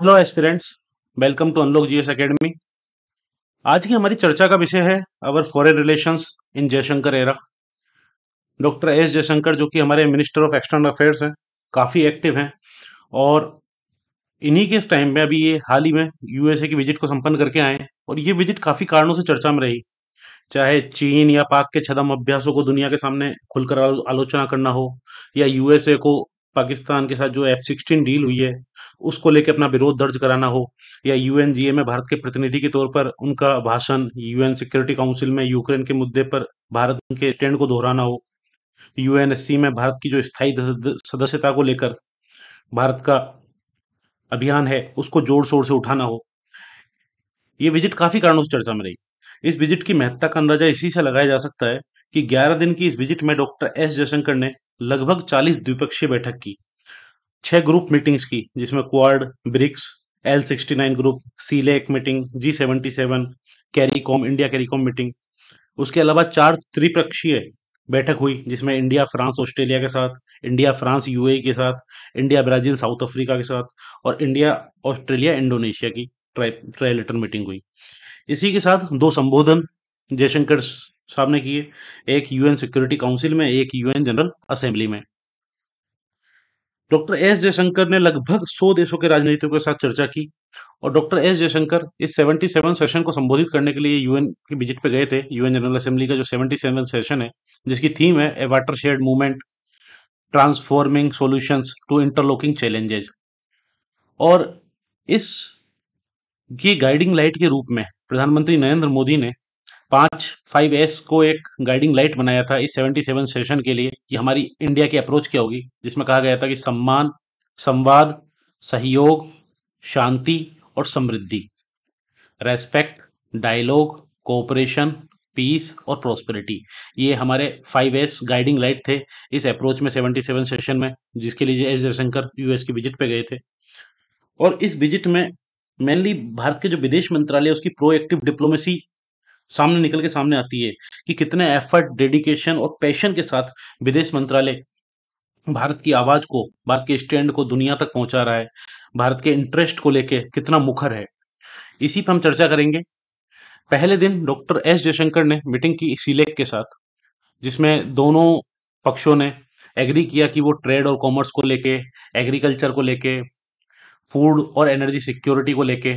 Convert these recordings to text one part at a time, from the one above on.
hello aspirants welcome to unlock GS academy आज की हमारी चर्चा का विषय है our foreign relations in Jaishankar era doctor S Jaishankar जो कि हमारे मिनिस्टर ऑफ एक्सटर्नल अफेयर्स हैं काफ़ी एक्टिव हैं और इन्हीं के टाइम में अभी ये हाल ही में यूएसए की विजिट को संपन्न करके आए और ये विजिट काफ़ी कारणों से चर्चा में रही चाहे चीन या पाक के छदम अभ्यासों को दुनिया के सामने खुलकर आलोचना करना हो या यूएसए को पाकिस्तान के साथ जो एफ सिक्सटीन डील हुई है उसको लेकर अपना विरोध दर्ज कराना हो या यू में भारत के प्रतिनिधि के तौर पर उनका भाषण यू सिक्योरिटी काउंसिल में यूक्रेन के मुद्दे पर भारत के स्टैंड को दोहराना हो यू में भारत की जो स्थायी सदस्यता को लेकर भारत का अभियान है उसको जोर शोर से उठाना हो ये विजिट काफी कारणों से चर्चा में रही इस विजिट की महत्ता का अंदाजा इसी से लगाया जा सकता है कि 11 दिन की इस विजिट में डॉक्टर एस जयशंकर ने लगभग 40 द्विपक्षीय बैठक की छह ग्रुप मीटिंग्स की जिसमें Quad BRICS L sixty nine group लेक meeting G seventy seven CARICOM India CARICOM meeting उसके अलावा चार त्रिपक्षीय बैठक हुई जिसमें इंडिया फ्रांस ऑस्ट्रेलिया के साथ इंडिया फ्रांस यूएई के साथ इंडिया ब्राजील साउथ अफ्रीका के साथ और इंडिया ऑस्ट्रेलिया इंडोनेशिया की ट्राइलेटर मीटिंग हुई इसी के साथ दो संबोधन जयशंकर सामने किए एक यूएन सिक्योरिटी काउंसिल में एक यूएन जनरल असेंबली में डॉक्टर एस जयशंकर ने लगभग 100 देशों के राजनीतिकों के साथ चर्चा की और डॉक्टर एस जयशंकर इस 77 सेशन को संबोधित करने के लिए यूएन के विजिट पे गए थे यूएन जनरल असेंबली का जो 77 सेशन है जिसकी थीम है a water shed movement transforming solution to interlocking challenges और इस की गाइडिंग लाइट के रूप में प्रधानमंत्री नरेंद्र मोदी ने पांच फाइव एस को एक गाइडिंग लाइट बनाया था इस सेवेंटी सेवन सेशन के लिए कि हमारी इंडिया की अप्रोच क्या होगी जिसमें कहा गया था कि सम्मान संवाद सहयोग शांति और समृद्धि रेस्पेक्ट डायलॉग कोऑपरेशन पीस और प्रोस्पेरिटी ये हमारे फाइव एस गाइडिंग लाइट थे इस अप्रोच में सेवेंटी सेवन सेशन में जिसके लिए एस जयशंकर यूएस की विजिट पे गए थे और इस विजिट में मेनली भारत के जो विदेश मंत्रालय उसकी प्रोएक्टिव डिप्लोमेसी सामने निकल के सामने आती है कि कितने एफर्ट डेडिकेशन और पैशन के साथ विदेश मंत्रालय भारत की आवाज को भारत के स्टैंड को दुनिया तक पहुंचा रहा है भारत के इंटरेस्ट को लेके कितना मुखर है इसी पर हम चर्चा करेंगे पहले दिन डॉक्टर एस जयशंकर ने मीटिंग की सीलेक के साथ जिसमें दोनों पक्षों ने एग्री किया कि वो ट्रेड और कॉमर्स को लेके एग्रीकल्चर को लेके फूड और एनर्जी सिक्योरिटी को लेके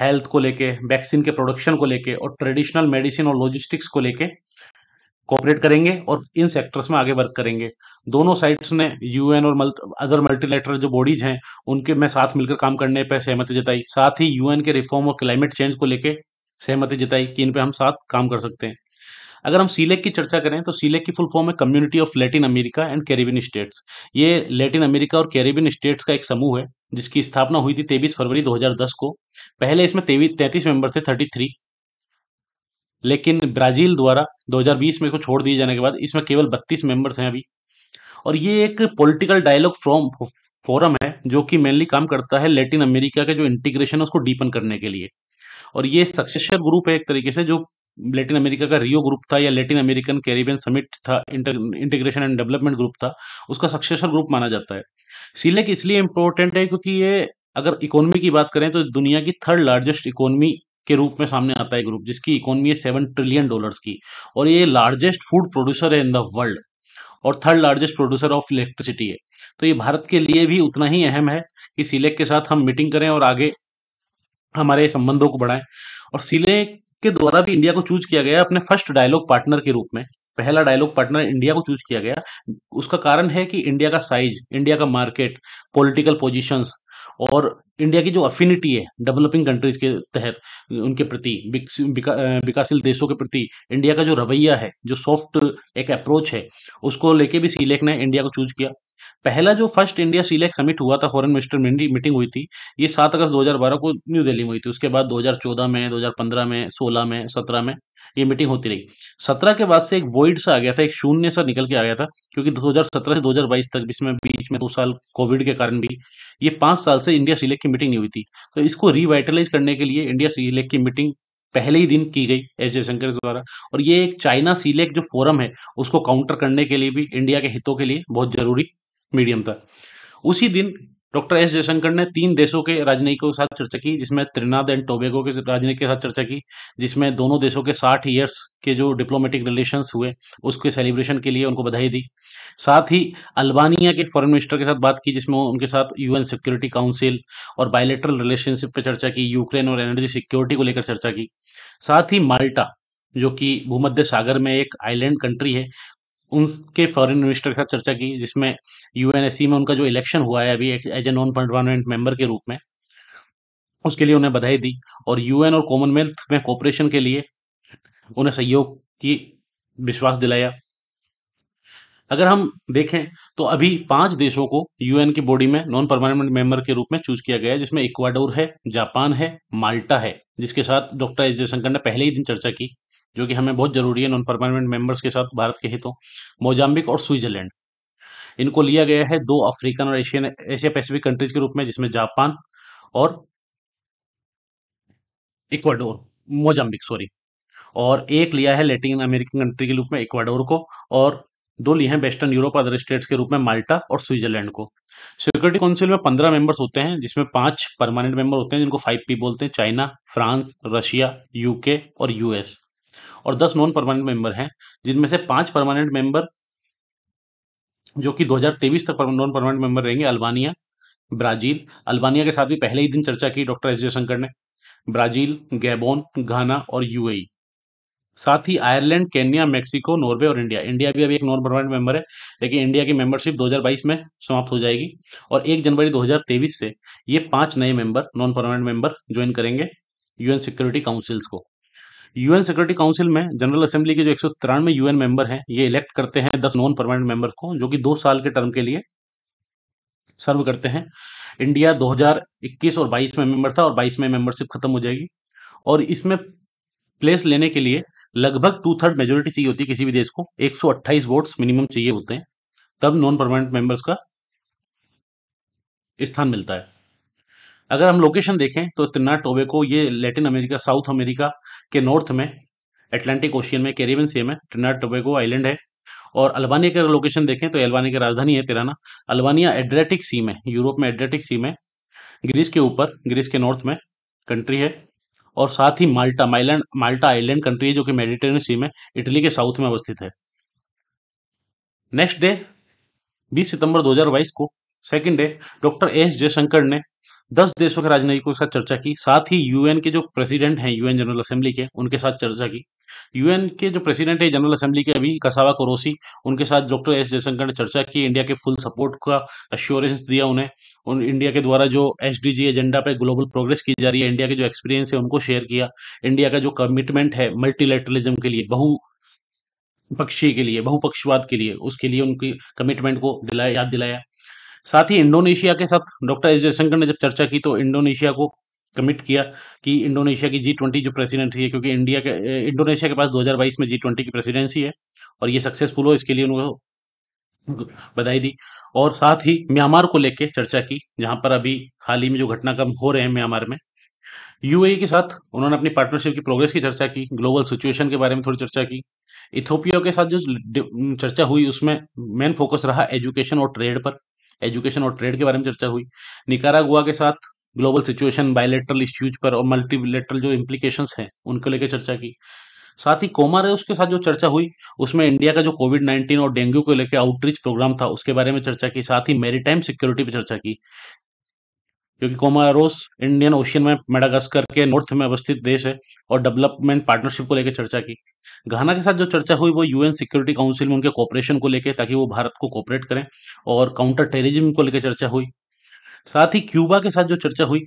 हेल्थ को लेके वैक्सीन के प्रोडक्शन को लेके और ट्रेडिशनल मेडिसिन और लॉजिस्टिक्स को लेके कोऑपरेट करेंगे और इन सेक्टर्स में आगे वर्क करेंगे दोनों साइड्स ने यूएन और अदर मल्टीलेटरल जो बॉडीज हैं उनके में साथ मिलकर काम करने पर सहमति जताई साथ ही यूएन के रिफॉर्म और क्लाइमेट चेंज को लेकर सहमति जताई कि इन पर हम साथ काम कर सकते हैं अगर हम सीलेक की चर्चा करें तो सीलेक की फुल फॉर्म है community of Latin America and Caribbean states ये लैटिन अमेरिका और कैरिबियन स्टेट्स का एक समूह है जिसकी स्थापना हुई थी तेईस फरवरी 2010 को पहले इसमें तैतीस मेंबर थे 33 लेकिन ब्राजील द्वारा 2020 में इसको छोड़ दिए जाने के बाद इसमें केवल 32 मेंबर्स हैं अभी और ये एक पॉलिटिकल डायलॉग फ्रॉम फोरम है जो कि मेनली काम करता है लेटिन अमेरिका के जो इंटीग्रेशन है उसको डीपन करने के लिए और ये सक्सेसर ग्रुप है एक तरीके से जो लेटिन अमेरिका का रियो ग्रुप था या लेटिन अमेरिकन कैरिबियन समिट था इंटीग्रेशन एंड डेवलपमेंट ग्रुप था उसका सक्सेसर ग्रुप माना जाता है सीलेक इसलिए इंपॉर्टेंट है क्योंकि ये अगर इकोनॉमी की बात करें तो दुनिया की थर्ड लार्जेस्ट इकोनॉमी के रूप में सामने आता है ग्रुप जिसकी इकोनॉमी है सेवन ट्रिलियन डॉलर्स की और ये लार्जेस्ट फूड प्रोड्यूसर है इन द वर्ल्ड और third largest producer of electricity है तो ये भारत के लिए भी उतना ही अहम है कि सीलेक के साथ हम मीटिंग करें और आगे हमारे संबंधों को बढ़ाएं और सिलेक के द्वारा भी इंडिया को चूज किया गया अपने फर्स्ट डायलॉग पार्टनर के रूप में पहला डायलॉग पार्टनर इंडिया को चूज किया गया उसका कारण है कि इंडिया का साइज इंडिया का मार्केट पॉलिटिकल पोजीशंस और इंडिया की जो अफिनिटी है डेवलपिंग कंट्रीज के तहत उनके प्रति विकासशील देशों के प्रति इंडिया का जो रवैया है जो सॉफ्ट एक अप्रोच है उसको लेके भी सीलेक ने इंडिया को चूज किया पहला जो फर्स्ट इंडिया सीलेक समिट हुआ था फॉरेन मिनिस्टर मीटिंग हुई थी ये सात अगस्त 2012 को न्यू दिल्ली में हुई थी उसके बाद 2014 में 2015 में 16 में 17 में ये मीटिंग होती रही 17 के बाद से एक वॉइड सा आ गया था एक शून्य सा निकल के आ गया था क्योंकि 2017 से 2022 तक इसमें बीच में दो साल कोविड के कारण भी ये पांच साल से इंडिया सीलेक की मीटिंग नहीं हुई थी तो इसको रिवाइटलाइज करने के लिए इंडिया सीलेक की मीटिंग पहले ही दिन की गई एस जयशंकर द्वारा और ये एक चाइना सीलेक जो फोरम है उसको काउंटर करने के लिए भी इंडिया के हितों के लिए बहुत जरूरी मीडियम था उसी दिन डॉक्टर एस जयशंकर ने तीन देशों के राजनयिकों के साथ चर्चा की जिसमें त्रिनाद एंड टोबेगो के राजनयिक के साथ चर्चा की जिसमें दोनों देशों के साठ ईयर्स के जो डिप्लोमेटिक रिलेशंस हुए उसके सेलिब्रेशन के लिए उनको बधाई दी साथ ही अल्बानिया के फॉरेन मिनिस्टर के साथ बात की जिसमें उनके साथ यूएन सिक्योरिटी काउंसिल और बायोलेटरल रिलेशनशिप पर चर्चा की यूक्रेन और एनर्जी सिक्योरिटी को लेकर चर्चा की साथ ही माल्टा जो कि भूमध्य सागर में एक आइलैंड कंट्री है उनके फॉरेन मिनिस्टर के साथ चर्चा की जिसमें यू में उनका जो इलेक्शन हुआ है अभी as a non permanent member के रूप में उसके लिए उन्हें बधाई दी और यूएन और कॉमनवेल्थ में कॉपरेशन के लिए उन्हें सहयोग की विश्वास दिलाया अगर हम देखें तो अभी पांच देशों को यूएन की बॉडी में नॉन परमानेंट मेंबर के रूप में चूज किया गया है जिसमें इक्वाडोर है जापान है माल्टा है जिसके साथ डॉक्टर एस जयशंकर ने पहले ही दिन चर्चा की जो कि हमें बहुत ज़रूरी है नॉन परमानेंट मेंबर्स के साथ भारत के हितों मोजाम्बिक और स्विट्जरलैंड इनको लिया गया है दो अफ्रीकन और एशियन एशिया पैसिफिक कंट्रीज के रूप में जिसमें जापान और इक्वाडोर मोजाम्बिक सॉरी और एक लिया है लेटिन अमेरिकन कंट्री के रूप में इक्वाडोर को और दो लिए हैं वेस्टर्न यूरोप अदर स्टेट्स के रूप में माल्टा और स्विट्जरलैंड को सिक्योरिटी काउंसिल में पंद्रह मेंबर्स होते हैं जिसमें पांच परमानेंट मेंबर होते हैं जिनको फाइव पी बोलते हैं चाइना फ्रांस रशिया यूके और यूएस और दस नॉन परमानेंट मेंबर हैं जिनमें से पांच परमानेंट मेंबर जो कि 2023 तक नॉन परमानेंट मेंबर रहेंगे अल्बानिया ब्राजील अल्बानिया के साथ भी पहले ही दिन चर्चा की डॉक्टर एस जयशंकर ने ब्राजील गैबोन घाना और यूएई साथ ही आयरलैंड केन्या मेक्सिको नॉर्वे और इंडिया इंडिया भी अभी एक नॉन परमानेंट मेंबर है लेकिन इंडिया की मेंबरशिप 2022 में समाप्त हो जाएगी और 1 जनवरी 2023 से ये पांच नए member non permanent member join करेंगे यूएन सिक्योरिटी काउंसिल्स को यूएन सिक्योरिटी काउंसिल में जनरल असेंबली के जो एक सौ तिरानवे यूएन मेंबर हैं ये इलेक्ट करते हैं दस नॉन परमानेंट मेंबर्स को जो कि दो साल के टर्म के लिए सर्व करते हैं इंडिया 2021 और 22 में मेंबर था और 22 में मेंबरशिप खत्म हो जाएगी और इसमें प्लेस लेने के लिए लगभग टू थर्ड मेजोरिटी चाहिए होती है किसी भी देश को 128 वोट्स मिनिमम चाहिए होते हैं तब नॉन परमानेंट मेंबर्स का स्थान मिलता है अगर हम लोकेशन देखें तो त्रिनाट टोबेको ये लेटिन अमेरिका साउथ अमेरिका के नॉर्थ में एटलांटिक ओशियन में कैरेबियन सी में ट्रिनाट टोबेगो आइलैंड है और अल्बानिया का लोकेशन देखें तो अल्बानिया की राजधानी है तिराना अल्बानिया एड्रेटिक सी में यूरोप में एड्रेटिक सी में ग्रीस के ऊपर ग्रीस के नॉर्थ में कंट्री है और साथ ही Malta island Malta island country है जो कि मेडिटेरियन सी में इटली के साउथ में अवस्थित है नेक्स्ट डे 20 सितंबर 2022 को second day doctor S Jaishankar ने दस देशों के राजनयिकों के साथ चर्चा की साथ ही यूएन के जो प्रेसिडेंट हैं यूएन जनरल असेंबली के उनके साथ चर्चा की यूएन के जो प्रेसिडेंट है जनरल असेंबली के अभी कसावा कोरोसी उनके साथ डॉक्टर एस जयशंकर ने चर्चा की इंडिया के फुल सपोर्ट का अश्योरेंस दिया उन्हें उन इंडिया के द्वारा जो एस एजेंडा पे ग्लोबल प्रोग्रेस की जा रही है इंडिया के जो एक्सपीरियंस है उनको शेयर किया इंडिया का जो कमिटमेंट है मल्टीलेटरलिज्म के लिए बहु पक्षी के लिए बहुपक्षवाद के लिए उसके लिए उनकी कमिटमेंट को दिलाया याद दिलाया साथ ही इंडोनेशिया के साथ डॉक्टर एस जयशंकर ने जब चर्चा की तो इंडोनेशिया को कमिट किया कि इंडोनेशिया की जी ट्वेंटी जो प्रेसिडेंसी है क्योंकि इंडिया के इंडोनेशिया के पास 2022 में जी ट्वेंटी की प्रेसिडेंसी है और ये सक्सेसफुल हो इसके लिए उन्होंने बधाई दी और साथ ही म्यांमार को लेकर चर्चा की जहां पर अभी हाल ही में जो घटनाक्रम हो रहे हैं म्यांमार में यूएई e के साथ उन्होंने अपनी पार्टनरशिप की प्रोग्रेस की चर्चा की ग्लोबल सिचुएशन के बारे में थोड़ी चर्चा की इथोपिया के साथ जो चर्चा हुई उसमें मेन फोकस रहा एजुकेशन और ट्रेड पर एजुकेशन और ट्रेड के बारे में चर्चा हुई निकारागुआ के साथ ग्लोबल सिचुएशन बायोलेट्रल इश्यूज पर और मल्टीलेटरल जो इम्प्लीकेशन हैं उनको लेकर चर्चा की साथ ही कोमर है उसके साथ जो चर्चा हुई उसमें इंडिया का जो कोविड नाइन्टीन और डेंगू को लेकर आउटरीच प्रोग्राम था उसके बारे में चर्चा की साथ ही मेरी सिक्योरिटी पर चर्चा की क्योंकि कोमारोस इंडियन ओशियन में मेडागास्कर के नॉर्थ में अवस्थित देश है और डेवलपमेंट पार्टनरशिप को लेकर चर्चा की घाना के साथ जो चर्चा हुई वो यूएन सिक्योरिटी काउंसिल में उनके कॉपरेशन को लेकर ताकि वो भारत को कॉपरेट करें और काउंटर टेररिज्म को लेकर चर्चा हुई साथ ही क्यूबा के साथ जो चर्चा हुई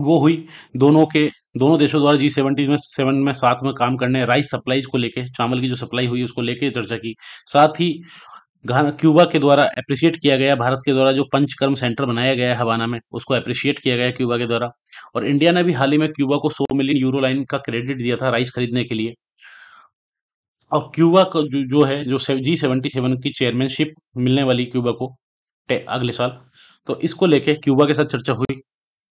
वो हुई दोनों के दोनों देशों द्वारा जी सेवेंटी में सेवन में साथ में काम करने राइस सप्लाईज को लेके चावल की जो सप्लाई हुई उसको लेके चर्चा की साथ ही क्यूबा के द्वारा अप्रिशिएट किया गया भारत के द्वारा जो पंचकर्म सेंटर बनाया गया है हवाना में उसको अप्रिशिएट किया गया क्यूबा के द्वारा और इंडिया ने भी हाल ही में क्यूबा को सौ मिलियन यूरो लाइन का क्रेडिट दिया था राइस खरीदने के लिए और क्यूबा का जो, जो है जो जी सेवेंटी सेवन की चेयरमैनशिप मिलने वाली क्यूबा को अगले साल तो इसको लेके क्यूबा के साथ चर्चा हुई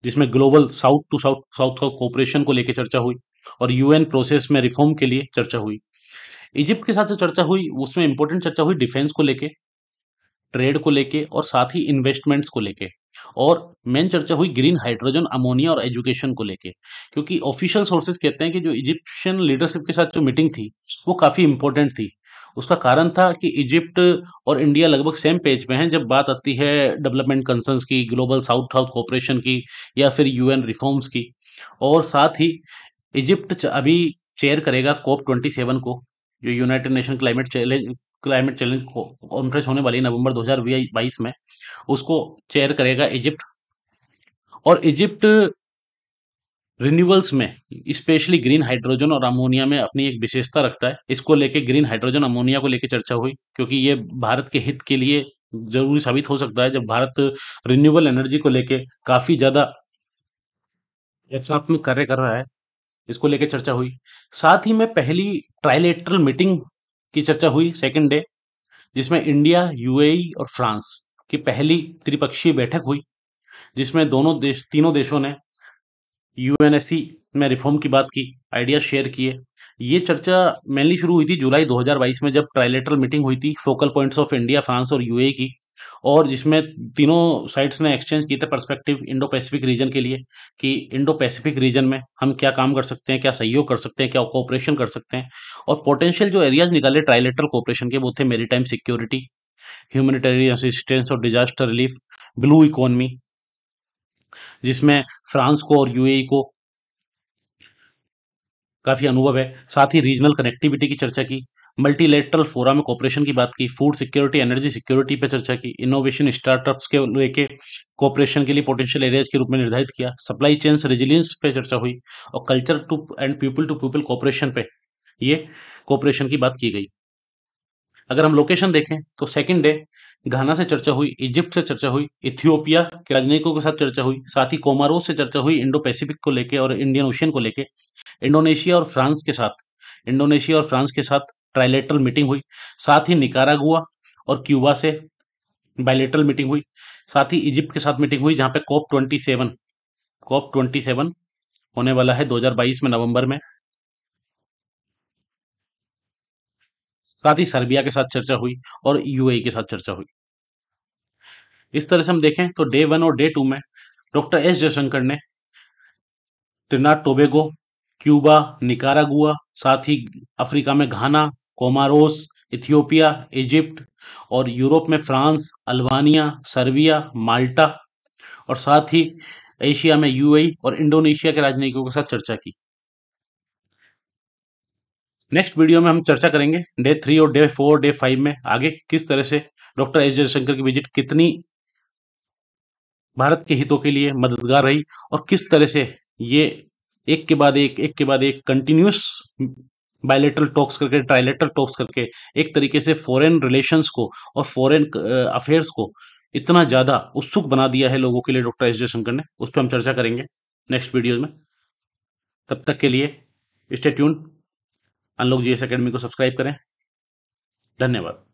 जिसमें global south to south south south cooperation को लेकर चर्चा हुई और यूएन प्रोसेस में रिफॉर्म के लिए चर्चा हुई इजिप्ट के साथ जो चर्चा हुई उसमें इंपॉर्टेंट चर्चा हुई डिफेंस को लेके ट्रेड को लेके और साथ ही इन्वेस्टमेंट्स को लेके और मेन चर्चा हुई ग्रीन हाइड्रोजन अमोनिया और एजुकेशन को लेके क्योंकि ऑफिशियल सोर्सेज कहते हैं कि जो इजिप्शियन लीडरशिप के साथ जो मीटिंग थी वो काफ़ी इंपॉर्टेंट थी उसका कारण था कि इजिप्ट और इंडिया लगभग सेम पेज में हैं जब बात आती है डेवलपमेंट कंसर्न्स की ग्लोबल साउथ साउथ कॉपरेशन की या फिर यूएन रिफॉर्म्स की और साथ ही इजिप्ट अभी चेयर करेगा कोप ट्वेंटी सेवन को जो United Nation climate challenge climate challenge conference होने वाली नवंबर 2022 में उसको चेयर करेगा इजिप्ट और इजिप्ट रिन्यूअल्स में स्पेशली ग्रीन हाइड्रोजन और अमोनिया में अपनी एक विशेषता रखता है इसको लेके ग्रीन हाइड्रोजन अमोनिया को लेके चर्चा हुई क्योंकि ये भारत के हित के लिए जरूरी साबित हो सकता है जब भारत रिन्यूएबल एनर्जी को लेके काफी ज्यादा कार्य कर रहा है इसको लेकर चर्चा हुई साथ ही में पहली ट्राइलेटरल मीटिंग की चर्चा हुई सेकेंड डे जिसमें इंडिया यूएई e और फ्रांस की पहली त्रिपक्षीय बैठक हुई जिसमें दोनों देश तीनों देशों ने यूएनएससी में रिफॉर्म की बात की आइडिया शेयर किए ये चर्चा मेनली शुरू हुई थी जुलाई 2022 में जब ट्राइलेटरल मीटिंग हुई थी focal points of India France और यूएई e की और जिसमें तीनों साइड्स ने एक्सचेंज किए थे परस्पेक्टिव इंडो पैसिफिक रीजन के लिए कि इंडो पैसिफिक रीजन में हम क्या काम कर सकते हैं क्या सहयोग कर सकते हैं क्या कोऑपरेशन कर सकते हैं और पोटेंशियल जो एरियाज निकाले ट्राइलेटरल कोऑपरेशन के वो थे maritime security humanitarian assistance और डिजास्टर रिलीफ ब्लू इकोनमी जिसमें फ्रांस को और यूएई e को काफ़ी अनुभव है साथ ही रीजनल कनेक्टिविटी की चर्चा की मल्टीलेटरल फोरम में कॉपरेशन की बात की फूड सिक्योरिटी एनर्जी सिक्योरिटी पर चर्चा की इनोवेशन स्टार्टअप्स के लेके कॉपरेशन के लिए पोटेंशियल एरियाज के रूप में निर्धारित किया सप्लाई चेन रेजिलियंस पे चर्चा हुई और culture to and people to people cooperation पे ये कॉपरेशन की बात की गई अगर हम लोकेशन देखें तो सेकंड डे घाना से चर्चा हुई इजिप्ट से चर्चा हुई इथियोपिया के राजनयिकों के साथ चर्चा हुई साथ ही कोमारोस से चर्चा हुई इंडो पैसिफिक को लेकर और इंडियन ओशियन को लेकर इंडोनेशिया और फ्रांस के साथ इंडोनेशिया और फ्रांस के साथ ट्राइलेटरल मीटिंग हुई साथ ही निकारागुआ और क्यूबा से बायलेटरल मीटिंग हुई साथ ही इजिप्ट के साथ मीटिंग हुई जहां पे COP twenty seven COP twenty seven होने वाला है 2022 में नवंबर में साथ ही सर्बिया के साथ चर्चा हुई और यूएई के साथ चर्चा हुई इस तरह से हम देखें तो डे वन और डे टू में डॉक्टर एस जयशंकर ने त्रिनाथ टोबेगो क्यूबा निकारागुआ साथ ही अफ्रीका में घाना कोमारोस इथियोपिया इजिप्ट और यूरोप में फ्रांस अल्बानिया सर्बिया माल्टा और साथ ही एशिया में यूएई और इंडोनेशिया के राजनयिकों के साथ चर्चा की नेक्स्ट वीडियो में हम चर्चा करेंगे डे थ्री और डे फोर डे फाइव में आगे किस तरह से डॉक्टर एस जयशंकर की विजिट कितनी भारत के हितों के लिए मददगार रही और किस तरह से ये एक के बाद एक एक के बाद एक कंटिन्यूस बायलेटरल टॉक्स करके ट्राइलेटरल टॉक्स करके एक तरीके से फॉरेन रिलेशंस को और फॉरेन अफेयर्स को इतना ज़्यादा उत्सुक बना दिया है लोगों के लिए डॉक्टर एस जयशंकर ने उस पर हम चर्चा करेंगे नेक्स्ट वीडियो में तब तक के लिए stay tuned unlock unlock GS academy को सब्सक्राइब करें धन्यवाद